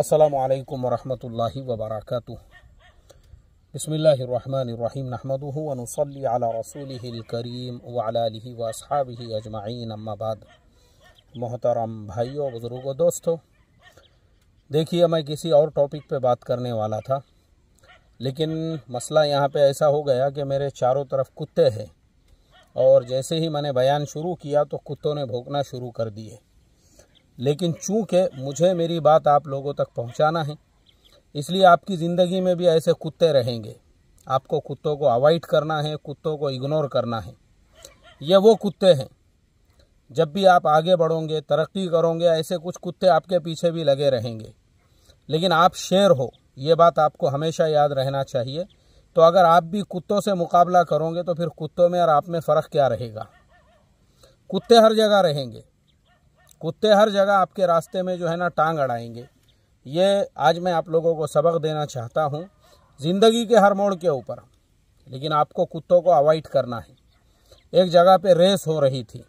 असलकम वरहमल वबरक बसमीम रसूल करीम वाली वसहाबी अजमाइन अम्माबाद मोहतरम भाइयों बुज़ुर्गो दोस्तों देखिए मैं किसी और टॉपिक पे बात करने वाला था लेकिन मसला यहाँ पे ऐसा हो गया कि मेरे चारों तरफ कुत्ते हैं और जैसे ही मैंने बयान शुरू किया तो कुत्तों ने भोंकना शुरू कर दिए लेकिन चूँकि मुझे मेरी बात आप लोगों तक पहुँचाना है इसलिए आपकी ज़िंदगी में भी ऐसे कुत्ते रहेंगे आपको कुत्तों को अवॉइड करना है कुत्तों को इग्नोर करना है ये वो कुत्ते हैं जब भी आप आगे बढ़ोगे तरक्की करोगे ऐसे कुछ कुत्ते आपके पीछे भी लगे रहेंगे लेकिन आप शेर हो ये बात आपको हमेशा याद रहना चाहिए तो अगर आप भी कुत्तों से मुकाबला करोगे तो फिर कुत्तों में और आप में फ़र्क क्या रहेगा कुत्ते हर जगह रहेंगे कुत्ते हर जगह आपके रास्ते में जो है ना टांग अड़ाएंगे ये आज मैं आप लोगों को सबक देना चाहता हूँ ज़िंदगी के हर मोड़ के ऊपर लेकिन आपको कुत्तों को अवॉइड करना है एक जगह पे रेस हो रही थी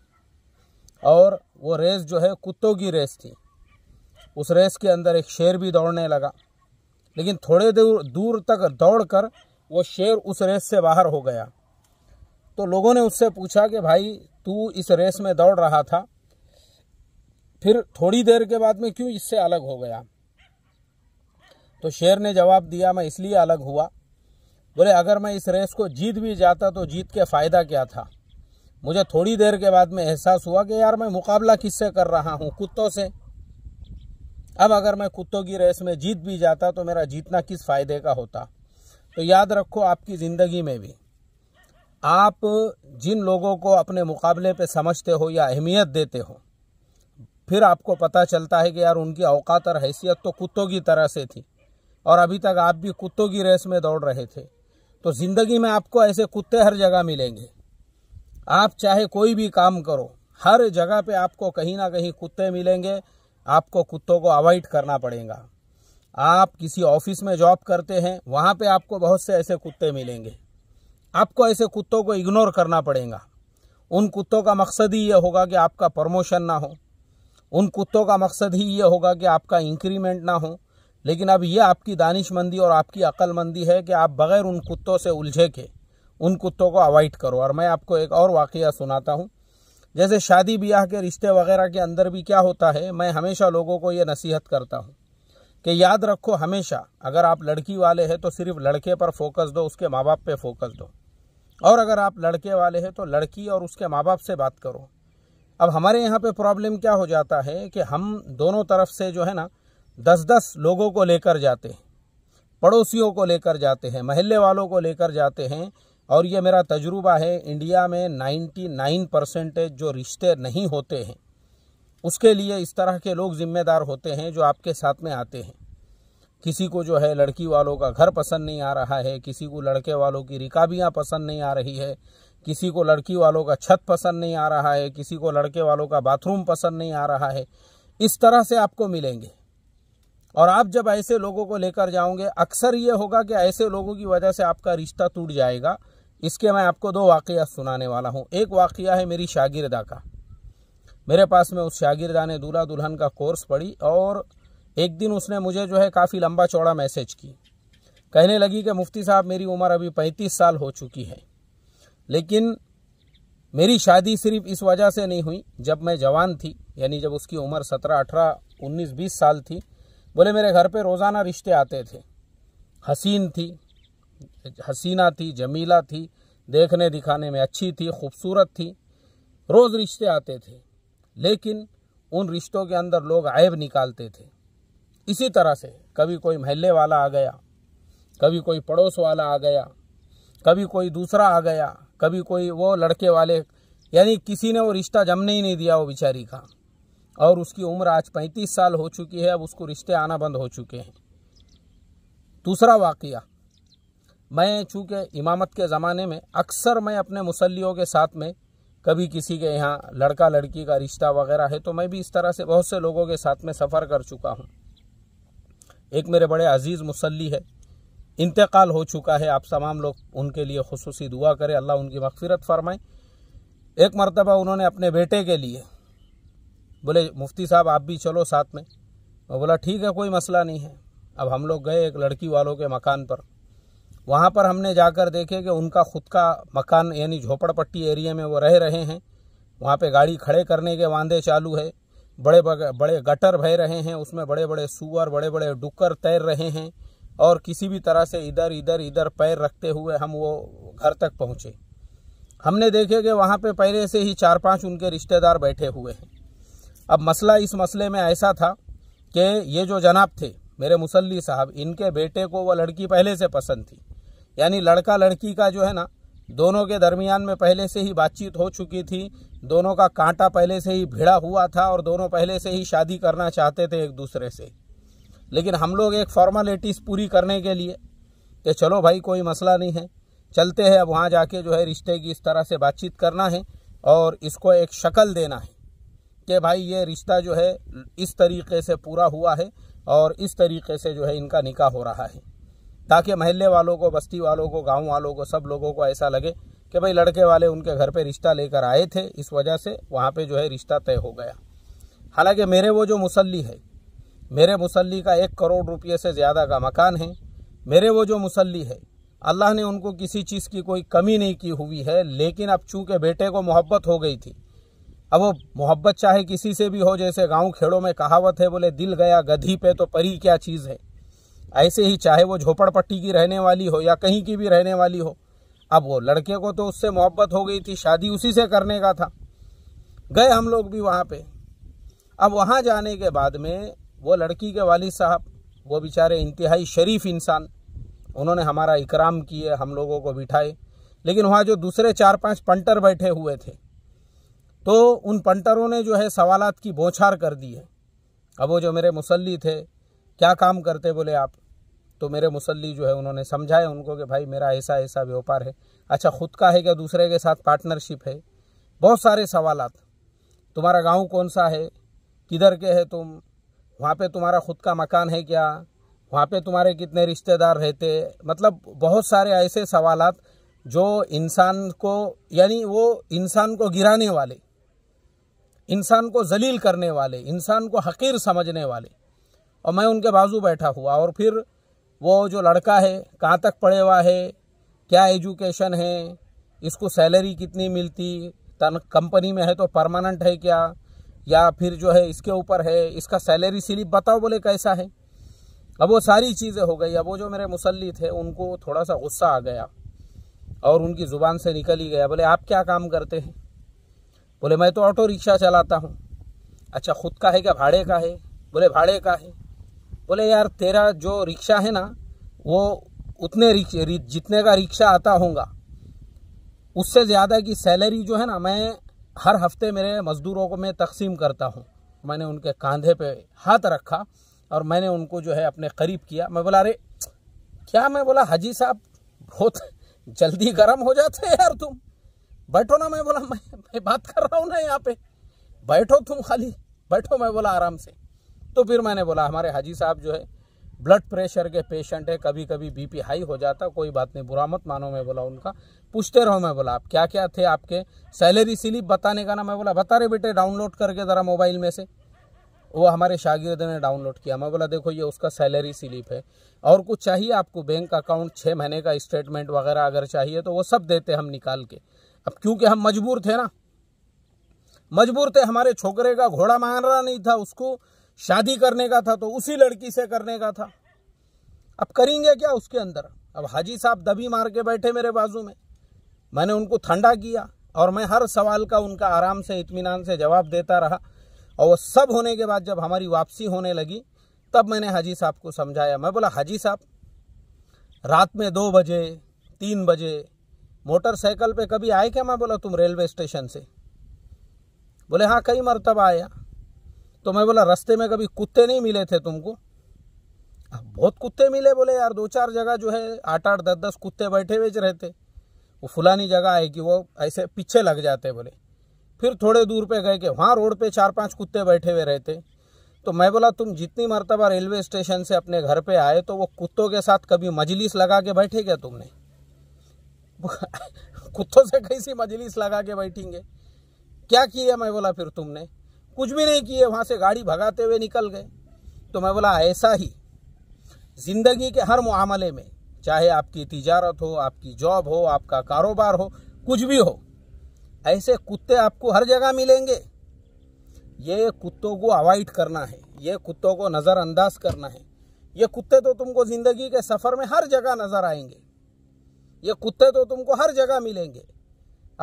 और वो रेस जो है कुत्तों की रेस थी उस रेस के अंदर एक शेर भी दौड़ने लगा लेकिन थोड़े दूर दूर तक दौड़कर वो शेर उस रेस से बाहर हो गया तो लोगों ने उससे पूछा कि भाई तू इस रेस में दौड़ रहा था फिर थोड़ी देर के बाद में क्यों इससे अलग हो गया तो शेर ने जवाब दिया मैं इसलिए अलग हुआ बोले अगर मैं इस रेस को जीत भी जाता तो जीत के फ़ायदा क्या था मुझे थोड़ी देर के बाद में एहसास हुआ कि यार मैं मुकाबला किससे कर रहा हूँ कुत्तों से अब अगर मैं कुत्तों की रेस में जीत भी जाता तो मेरा जीतना किस फ़ायदे का होता तो याद रखो आपकी ज़िंदगी में भी आप जिन लोगों को अपने मुकाबले पे समझते हो या अहमियत देते हो फिर आपको पता चलता है कि यार उनकी औकात और हैसियत तो कुत्तों की तरह से थी और अभी तक आप भी कुत्तों की रेस में दौड़ रहे थे तो ज़िंदगी में आपको ऐसे कुत्ते हर जगह मिलेंगे आप चाहे कोई भी काम करो हर जगह पे आपको कहीं ना कहीं कुत्ते मिलेंगे आपको कुत्तों को अवॉइड करना पड़ेगा आप किसी ऑफिस में जॉब करते हैं वहाँ पे आपको बहुत से ऐसे कुत्ते मिलेंगे आपको ऐसे कुत्तों को इग्नोर करना पड़ेगा उन कुत्तों का मकसद ही ये होगा कि आपका प्रमोशन ना हो उन कुत्तों का मकसद ही ये होगा कि आपका इंक्रीमेंट ना हो लेकिन अब ये आपकी दानिशमंदी और आपकी अक्लमंदी है कि आप बग़ैर उन कुत्तों से उलझे के उन कुत्तों को अवॉइड करो और मैं आपको एक और वाक़ सुनाता हूँ जैसे शादी ब्याह के रिश्ते वगैरह के अंदर भी क्या होता है मैं हमेशा लोगों को ये नसीहत करता हूँ कि याद रखो हमेशा अगर आप लड़की वाले हैं तो सिर्फ लड़के पर फोकस दो उसके माँ बाप पर फोकस दो और अगर आप लड़के वाले हैं तो लड़की और उसके माँ बाप से बात करो अब हमारे यहाँ पे प्रॉब्लम क्या हो जाता है कि हम दोनों तरफ से जो है ना दस दस लोगों को लेकर जाते हैं पड़ोसियों को लेकर जाते हैं महल्ले वालों को लेकर जाते हैं और ये मेरा तजुर्बा है इंडिया में नाइन्टी नाइन परसेंटेज जो रिश्ते नहीं होते हैं उसके लिए इस तरह के लोग जिम्मेदार होते हैं जो आपके साथ में आते हैं किसी को जो है लड़की वालों का घर पसंद नहीं आ रहा है किसी को लड़के वालों की रिकाबियाँ पसंद नहीं आ रही है किसी को लड़की वालों का छत पसंद नहीं आ रहा है किसी को लड़के वालों का बाथरूम पसंद नहीं आ रहा है इस तरह से आपको मिलेंगे और आप जब ऐसे लोगों को लेकर जाओगे अक्सर ये होगा कि ऐसे लोगों की वजह से आपका रिश्ता टूट जाएगा इसके मैं आपको दो वाक़ सुनाने वाला हूँ एक वाक़ है मेरी शागिरदा का मेरे पास में उस शागिरदा ने दूल्हा दुल्हन का कोर्स पढ़ी और एक दिन उसने मुझे जो है काफ़ी लंबा चौड़ा मैसेज की कहने लगी कि मुफ्ती साहब मेरी उम्र अभी पैंतीस साल हो चुकी है लेकिन मेरी शादी सिर्फ इस वजह से नहीं हुई जब मैं जवान थी यानी जब उसकी उम्र सत्रह अठारह उन्नीस बीस साल थी बोले मेरे घर पे रोज़ाना रिश्ते आते थे हसीन थी हसीना थी जमीला थी देखने दिखाने में अच्छी थी खूबसूरत थी रोज़ रिश्ते आते थे लेकिन उन रिश्तों के अंदर लोग ऐब निकालते थे इसी तरह से कभी कोई महल्ले वाला आ गया कभी कोई पड़ोस वाला आ गया कभी कोई दूसरा आ गया कभी कोई वो लड़के वाले यानी किसी ने वो रिश्ता जमने ही नहीं दिया वो बेचारी का और उसकी उम्र आज पैंतीस साल हो चुकी है अब उसको रिश्ते आना बंद हो चुके हैं दूसरा वाक़ मैं चूँकि इमामत के ज़माने में अक्सर मैं अपने मुसलियों के साथ में कभी किसी के यहाँ लड़का लड़की का रिश्ता वगैरह है तो मैं भी इस तरह से बहुत से लोगों के साथ में सफ़र कर चुका हूँ एक मेरे बड़े अजीज़ मुसली है इंतकाल हो चुका है आप तमाम लोग उनके लिए खसूस दुआ करें अल्लाह उनकी मगफिरत फरमाए एक मरतबा उन्होंने अपने बेटे के लिए बोले मुफ्ती साहब आप भी चलो साथ में मैं बोला ठीक है कोई मसला नहीं है अब हम लोग गए एक लड़की वालों के मकान पर वहाँ पर हमने जाकर देखे कि उनका खुद का मकान यानी झोपड़पट्टी एरिया में वो रह रहे हैं वहाँ पे गाड़ी खड़े करने के वादे चालू है बड़े बड़े गटर बह रहे हैं उसमें बड़े बड़े सुअर बड़े बड़े डुक्कर तैर रहे हैं और किसी भी तरह से इधर इधर इधर पैर रखते हुए हम वो घर तक पहुंचे हमने देखे कि वहाँ पे पहले से ही चार पांच उनके रिश्तेदार बैठे हुए हैं अब मसला इस मसले में ऐसा था कि ये जो जनाब थे मेरे मुसल्ली साहब इनके बेटे को वो लड़की पहले से पसंद थी यानी लड़का लड़की का जो है ना दोनों के दरमियान में पहले से ही बातचीत हो चुकी थी दोनों का कांटा पहले से ही भिड़ा हुआ था और दोनों पहले से ही शादी करना चाहते थे एक दूसरे से लेकिन हम लोग एक फॉर्मेलिटीज़ पूरी करने के लिए कि चलो भाई कोई मसला नहीं है चलते हैं अब वहाँ जाके जो है रिश्ते की इस तरह से बातचीत करना है और इसको एक शक्ल देना है कि भाई ये रिश्ता जो है इस तरीके से पूरा हुआ है और इस तरीके से जो है इनका निकाह हो रहा है ताकि महल्ले वालों को बस्ती वालों को गांव वालों को सब लोगों को ऐसा लगे कि भाई लड़के वाले उनके घर पे रिश्ता लेकर आए थे इस वजह से वहाँ पे जो है रिश्ता तय हो गया हालांकि मेरे वो जो मुसल्ली है मेरे मुसल्ली का एक करोड़ रुपये से ज़्यादा का मकान है मेरे वो जो मुसल्ली है अल्लाह ने उनको किसी चीज़ की कोई कमी नहीं की हुई है लेकिन अब चूँकि बेटे को मोहब्बत हो गई थी अब वो मोहब्बत चाहे किसी से भी हो जैसे गांव खेड़ों में कहावत है बोले दिल गया गधी पे तो परी क्या चीज़ है ऐसे ही चाहे वो झोपड़पट्टी की रहने वाली हो या कहीं की भी रहने वाली हो अब वो लड़के को तो उससे मोहब्बत हो गई थी शादी उसी से करने का था गए हम लोग भी वहाँ पर अब वहाँ जाने के बाद में वो लड़की के वाली साहब वो बेचारे इंतहाई शरीफ इंसान उन्होंने हमारा इकराम किए हम लोगों को बिठाए लेकिन वहाँ जो दूसरे चार पांच पंटर बैठे हुए थे तो उन पंटरों ने जो है सवालात की बौछार कर दी है अब वो जो मेरे मुसल्ली थे क्या काम करते बोले आप तो मेरे मुसल्ली जो है उन्होंने समझाया उनको कि भाई मेरा ऐसा ऐसा व्यापार है अच्छा खुद का है क्या दूसरे के साथ पार्टनरशिप है बहुत सारे सवालत तुम्हारा गाँव कौन सा है किधर के है तुम वहाँ पे तुम्हारा खुद का मकान है क्या वहाँ पे तुम्हारे कितने रिश्तेदार रहते मतलब बहुत सारे ऐसे सवाल जो इंसान को यानी वो इंसान को गिराने वाले इंसान को जलील करने वाले इंसान को हकीर समझने वाले और मैं उनके बाजू बैठा हुआ और फिर वो जो लड़का है कहाँ तक पढ़े हुआ है क्या एजुकेशन है इसको सैलरी कितनी मिलती तन कंपनी में है तो परमानेंट है क्या या फिर जो है इसके ऊपर है इसका सैलरी स्लिप बताओ बोले कैसा है अब वो सारी चीज़ें हो गई अब वो जो मेरे मुसल्ली थे उनको थोड़ा सा गुस्सा आ गया और उनकी ज़ुबान से निकल ही गया बोले आप क्या काम करते हैं बोले मैं तो ऑटो रिक्शा चलाता हूँ अच्छा खुद का है क्या भाड़े का है बोले भाड़े का है बोले यार तेरा जो रिक्शा है ना वो उतने रिक्ष, जितने का रिक्शा आता होगा उससे ज़्यादा की सैलरी जो है ना मैं हर हफ्ते मेरे मज़दूरों को मैं तकसीम करता हूँ मैंने उनके कंधे पे हाथ रखा और मैंने उनको जो है अपने करीब किया मैं बोला अरे क्या मैं बोला हाजी साहब बहुत जल्दी गर्म हो जाते हैं यार तुम बैठो ना मैं बोला मैं मैं बात कर रहा हूँ ना यहाँ पे बैठो तुम खाली बैठो मैं बोला आराम से तो फिर मैंने बोला हमारे हाजी साहब जो है ब्लड प्रेशर के पेशेंट है कभी कभी बीपी हाई हो जाता कोई बात नहीं बुरा मत मानो मैं बोला उनका पूछते रहो मैं बोला आप क्या क्या थे आपके सैलरी स्लिप बताने का ना मैं बोला बता रहे बेटे डाउनलोड करके ज़रा मोबाइल में से वो हमारे शागिर्द ने डाउनलोड किया मैं बोला देखो ये उसका सैलरी स्लिप है और कुछ चाहिए आपको बैंक अकाउंट छः महीने का स्टेटमेंट वगैरह अगर चाहिए तो वो सब देते हम निकाल के अब क्योंकि हम मजबूर थे ना मजबूर थे हमारे छोकरे का घोड़ा मार रहा नहीं था उसको शादी करने का था तो उसी लड़की से करने का था अब करेंगे क्या उसके अंदर अब हाजी साहब दबी मार के बैठे मेरे बाजू में मैंने उनको ठंडा किया और मैं हर सवाल का उनका आराम से इतमान से जवाब देता रहा और वो सब होने के बाद जब हमारी वापसी होने लगी तब मैंने हाजी साहब को समझाया मैं बोला हाजी साहब रात में दो बजे तीन बजे मोटरसाइकिल पे कभी आए क्या मैं बोला तुम रेलवे स्टेशन से बोले हाँ कई मरतबा आया तो मैं बोला रास्ते में कभी कुत्ते नहीं मिले थे तुमको हाँ, बहुत कुत्ते मिले बोले यार दो चार जगह जो है आठ आठ दस दस कुत्ते बैठे हुए रहते वो फुलानी जगह है कि वो ऐसे पीछे लग जाते बोले फिर थोड़े दूर पे गए कि वहाँ रोड पे चार पांच कुत्ते बैठे हुए रहते तो मैं बोला तुम जितनी मरतबा रेलवे स्टेशन से अपने घर पे आए तो वो कुत्तों के साथ कभी मजलिस लगा के बैठे क्या तुमने कुत्तों से कैसी मजलिस लगा के बैठेंगे क्या किया मैं बोला फिर तुमने कुछ भी नहीं किए वहाँ से गाड़ी भगाते हुए निकल गए तो मैं बोला ऐसा ही ज़िंदगी के हर मामले में चाहे आपकी तिजारत हो आपकी जॉब हो आपका कारोबार हो कुछ भी हो ऐसे कुत्ते आपको हर जगह मिलेंगे ये कुत्तों को अवॉइड करना है ये कुत्तों को नज़रअंदाज करना है ये कुत्ते तो तुमको ज़िंदगी के सफ़र में हर जगह नज़र आएंगे ये कुत्ते तो तुमको हर जगह मिलेंगे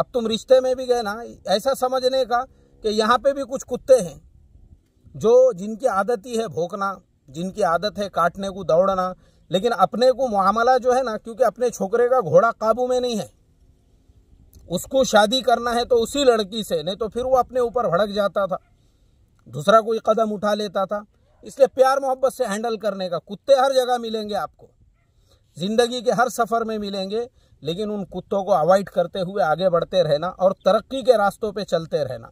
अब तुम रिश्ते में भी गए ना ऐसा समझने का कि यहाँ पे भी कुछ कुत्ते हैं जो जिनकी आदत ही है भोंकना जिनकी आदत है काटने को दौड़ना लेकिन अपने को मामला जो है ना क्योंकि अपने छोकरे का घोड़ा काबू में नहीं है उसको शादी करना है तो उसी लड़की से नहीं तो फिर वो अपने ऊपर भड़क जाता था दूसरा कोई कदम उठा लेता था इसलिए प्यार मोहब्बत से हैंडल करने का कुत्ते हर जगह मिलेंगे आपको ज़िंदगी के हर सफ़र में मिलेंगे लेकिन उन कुत्तों को अवॉइड करते हुए आगे बढ़ते रहना और तरक्की के रास्तों पे चलते रहना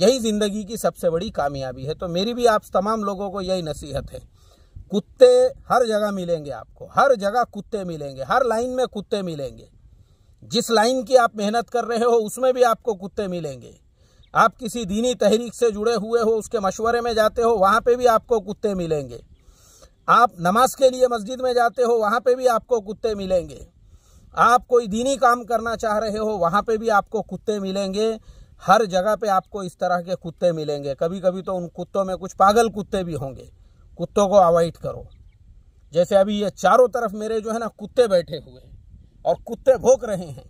यही ज़िंदगी की सबसे बड़ी कामयाबी है तो मेरी भी आप तमाम लोगों को यही नसीहत है कुत्ते हर जगह मिलेंगे आपको हर जगह कुत्ते मिलेंगे हर लाइन में कुत्ते मिलेंगे जिस लाइन की आप मेहनत कर रहे हो उसमें भी आपको कुत्ते मिलेंगे आप किसी दीनी तहरीक से जुड़े हुए हो उसके मशवरे में जाते हो वहां पे भी आपको कुत्ते मिलेंगे आप नमाज के लिए मस्जिद में जाते हो वहां पे भी आपको कुत्ते मिलेंगे आप कोई दीनी काम करना चाह रहे हो वहाँ पे भी आपको कुत्ते मिलेंगे हर जगह पे आपको इस तरह के कुत्ते मिलेंगे कभी कभी तो उन कुत्तों में कुछ पागल कुत्ते भी होंगे कुत्तों को अवॉइड करो जैसे अभी ये चारों तरफ मेरे जो है ना कुत्ते बैठे हुए हैं और कुत्ते भोंक रहे हैं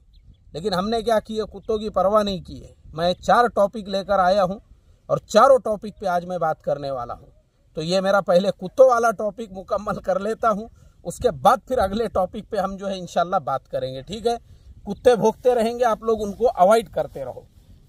लेकिन हमने क्या किया कुत्तों की परवाह नहीं की है मैं चार टॉपिक लेकर आया हूँ और चारों टॉपिक पे आज मैं बात करने वाला हूँ तो ये मेरा पहले कुत्तों वाला टॉपिक मुकम्मल कर लेता हूँ उसके बाद फिर अगले टॉपिक पे हम जो है इनशाला बात करेंगे ठीक है कुत्ते भोंकते रहेंगे आप लोग उनको अवॉइड करते रहो